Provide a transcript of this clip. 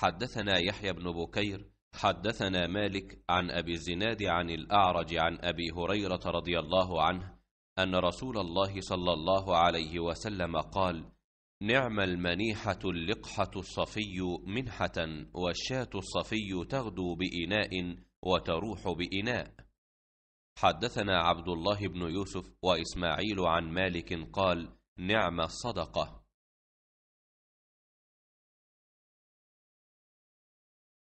حدثنا يحيى بن بكير حدثنا مالك عن أبي الزناد عن الأعرج عن أبي هريرة رضي الله عنه أن رسول الله صلى الله عليه وسلم قال نعم المنيحة اللقحة الصفي منحة والشاة الصفي تغدو بإناء وتروح بإناء حدثنا عبد الله بن يوسف وإسماعيل عن مالك قال نعم الصدقة